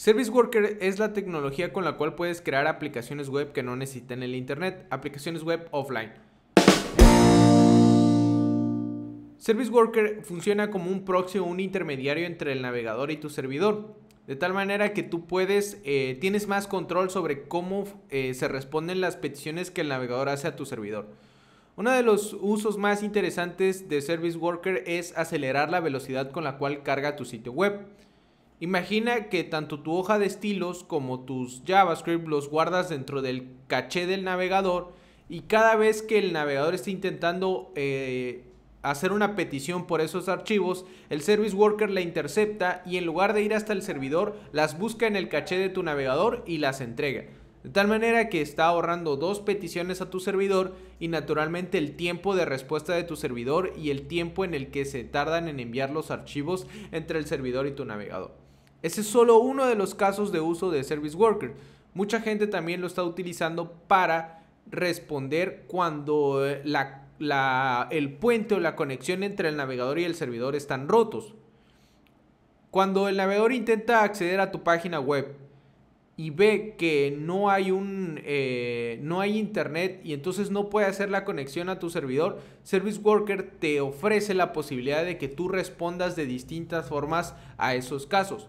Service Worker es la tecnología con la cual puedes crear aplicaciones web que no necesiten el Internet, aplicaciones web offline. Service Worker funciona como un proxy o un intermediario entre el navegador y tu servidor, de tal manera que tú puedes, eh, tienes más control sobre cómo eh, se responden las peticiones que el navegador hace a tu servidor. Uno de los usos más interesantes de Service Worker es acelerar la velocidad con la cual carga tu sitio web. Imagina que tanto tu hoja de estilos como tus JavaScript los guardas dentro del caché del navegador y cada vez que el navegador está intentando eh, hacer una petición por esos archivos, el Service Worker la intercepta y en lugar de ir hasta el servidor, las busca en el caché de tu navegador y las entrega. De tal manera que está ahorrando dos peticiones a tu servidor y naturalmente el tiempo de respuesta de tu servidor y el tiempo en el que se tardan en enviar los archivos entre el servidor y tu navegador. Ese es solo uno de los casos de uso de Service Worker. Mucha gente también lo está utilizando para responder cuando eh, el puente o la conexión entre el navegador y el servidor están rotos. Cuando el navegador intenta acceder a tu página web y ve que no hay eh, no hay internet y entonces no puede hacer la conexión a tu servidor, Service Worker te ofrece la posibilidad de que tú respondas de distintas formas a esos casos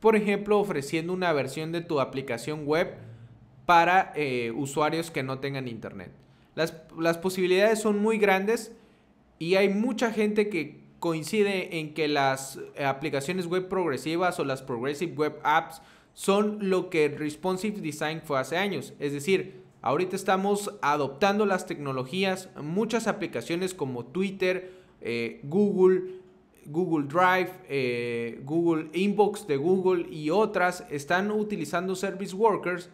por ejemplo ofreciendo una versión de tu aplicación web para eh, usuarios que no tengan internet. Las, posibilidades son muy grandes y hay mucha gente que coincide en que las eh, aplicaciones web progresivas o las Progressive Web Apps son lo que Responsive Design fue hace años. Es decir, ahorita estamos adoptando las tecnologías, muchas aplicaciones como Twitter, eh, Google, Google Drive, eh, Google Inbox de Google y otras están utilizando Service Workers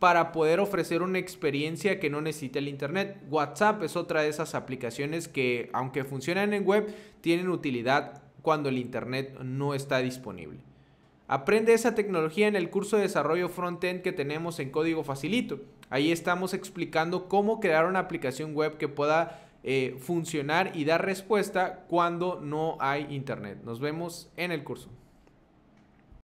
para poder ofrecer una experiencia que no necesite el Internet. WhatsApp es otra de esas aplicaciones que, aunque funcionan en web, tienen utilidad cuando el Internet no está disponible. Aprende esa tecnología en el curso de desarrollo frontend que tenemos en Código Facilito. Ahí estamos explicando cómo crear una aplicación web que pueda eh, funcionar y dar respuesta cuando no hay internet. Nos vemos en el curso.